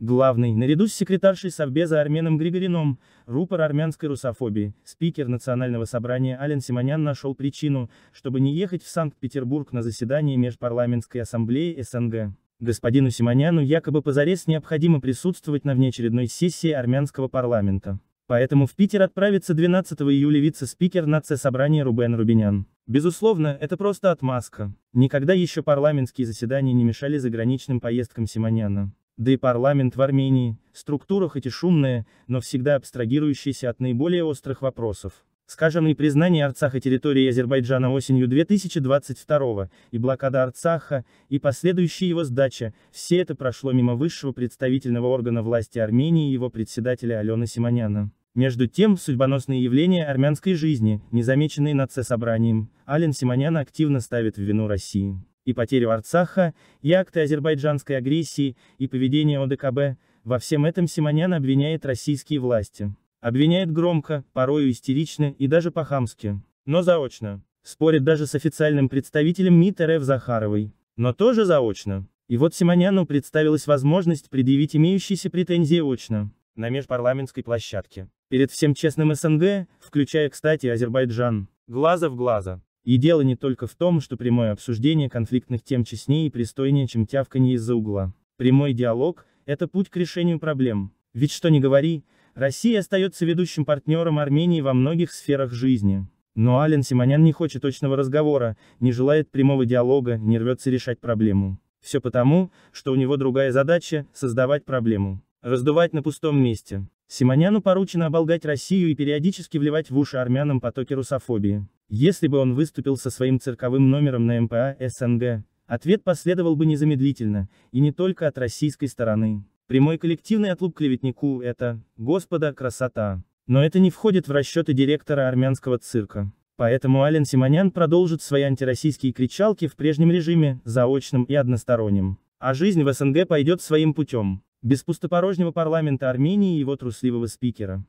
Главный, наряду с секретаршей Совбеза Арменом Григорином, рупор армянской русофобии, спикер Национального собрания Ален Симонян нашел причину, чтобы не ехать в Санкт-Петербург на заседание Межпарламентской ассамблеи СНГ. Господину Симоняну якобы позарез необходимо присутствовать на внеочередной сессии армянского парламента. Поэтому в Питер отправится 12 июля вице-спикер нации собрания Рубен Рубинян. Безусловно, это просто отмазка. Никогда еще парламентские заседания не мешали заграничным поездкам Симоняна да и парламент в Армении, структура хоть и шумная, но всегда абстрагирующаяся от наиболее острых вопросов. Скажем, и признание Арцаха территорией Азербайджана осенью 2022 и блокада Арцаха, и последующая его сдача, все это прошло мимо высшего представительного органа власти Армении и его председателя Алена Симоняна. Между тем, судьбоносные явления армянской жизни, незамеченные нацесобранием, Ален Симонян активно ставит в вину России и потерю Арцаха, и акты азербайджанской агрессии, и поведение ОДКБ, во всем этом Симонян обвиняет российские власти. Обвиняет громко, порою истерично и даже по-хамски. Но заочно. Спорит даже с официальным представителем МИД РФ Захаровой. Но тоже заочно. И вот Симоняну представилась возможность предъявить имеющиеся претензии очно. На межпарламентской площадке. Перед всем честным СНГ, включая, кстати, Азербайджан. Глаза в глаза. И дело не только в том, что прямое обсуждение конфликтных тем честнее и пристойнее, чем тявканье из-за угла. Прямой диалог – это путь к решению проблем. Ведь что ни говори, Россия остается ведущим партнером Армении во многих сферах жизни. Но Ален Симонян не хочет точного разговора, не желает прямого диалога, не рвется решать проблему. Все потому, что у него другая задача – создавать проблему. Раздувать на пустом месте. Симоняну поручено оболгать Россию и периодически вливать в уши армянам потоки русофобии. Если бы он выступил со своим цирковым номером на МПА СНГ, ответ последовал бы незамедлительно, и не только от российской стороны. Прямой коллективный отлуп клеветнику – это, господа, красота. Но это не входит в расчеты директора армянского цирка. Поэтому Ален Симонян продолжит свои антироссийские кричалки в прежнем режиме, заочном и одностороннем. А жизнь в СНГ пойдет своим путем. Без пустопорожнего парламента Армении и его трусливого спикера.